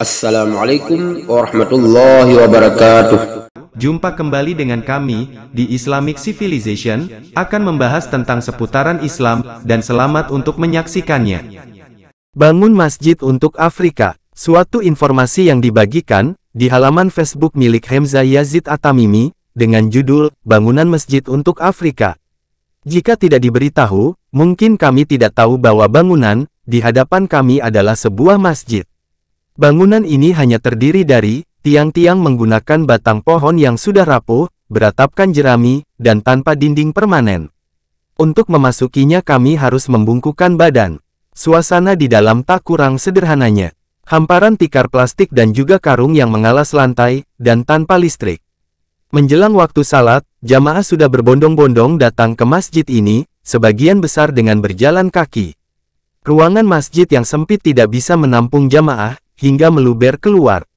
Assalamualaikum warahmatullahi wabarakatuh. Jumpa kembali dengan kami di Islamic Civilization akan membahas tentang seputaran Islam dan selamat untuk menyaksikannya. Bangun masjid untuk Afrika. Suatu informasi yang dibagikan di halaman Facebook milik Hamza Yazid Atamimi dengan judul Bangunan Masjid untuk Afrika. Jika tidak diberitahu, mungkin kami tidak tahu bahwa bangunan di hadapan kami adalah sebuah masjid. Bangunan ini hanya terdiri dari tiang-tiang menggunakan batang pohon yang sudah rapuh, beratapkan jerami, dan tanpa dinding permanen. Untuk memasukinya kami harus membungkukkan badan. Suasana di dalam tak kurang sederhananya. Hamparan tikar plastik dan juga karung yang mengalas lantai, dan tanpa listrik. Menjelang waktu salat, jamaah sudah berbondong-bondong datang ke masjid ini, sebagian besar dengan berjalan kaki. Ruangan masjid yang sempit tidak bisa menampung jamaah, hingga meluber keluar.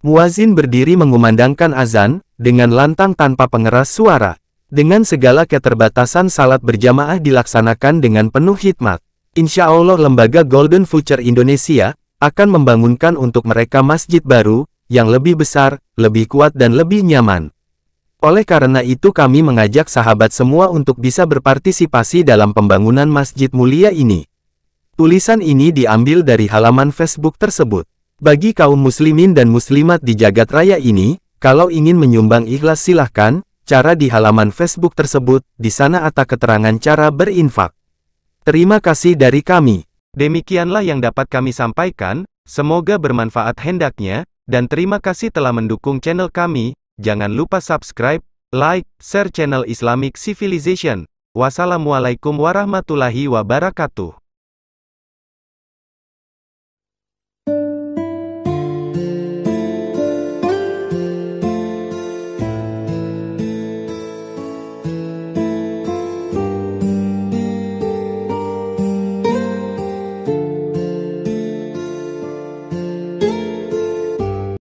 Muazin berdiri mengumandangkan azan, dengan lantang tanpa pengeras suara. Dengan segala keterbatasan salat berjamaah dilaksanakan dengan penuh hikmat. Insya Allah lembaga Golden Future Indonesia, akan membangunkan untuk mereka masjid baru, yang lebih besar, lebih kuat dan lebih nyaman. Oleh karena itu kami mengajak sahabat semua untuk bisa berpartisipasi dalam pembangunan masjid mulia ini. Tulisan ini diambil dari halaman Facebook tersebut. Bagi kaum muslimin dan muslimat di jagat raya ini, kalau ingin menyumbang ikhlas silahkan, cara di halaman Facebook tersebut, di sana ada keterangan cara berinfak. Terima kasih dari kami. Demikianlah yang dapat kami sampaikan, semoga bermanfaat hendaknya, dan terima kasih telah mendukung channel kami, jangan lupa subscribe, like, share channel Islamic Civilization. Wassalamualaikum warahmatullahi wabarakatuh.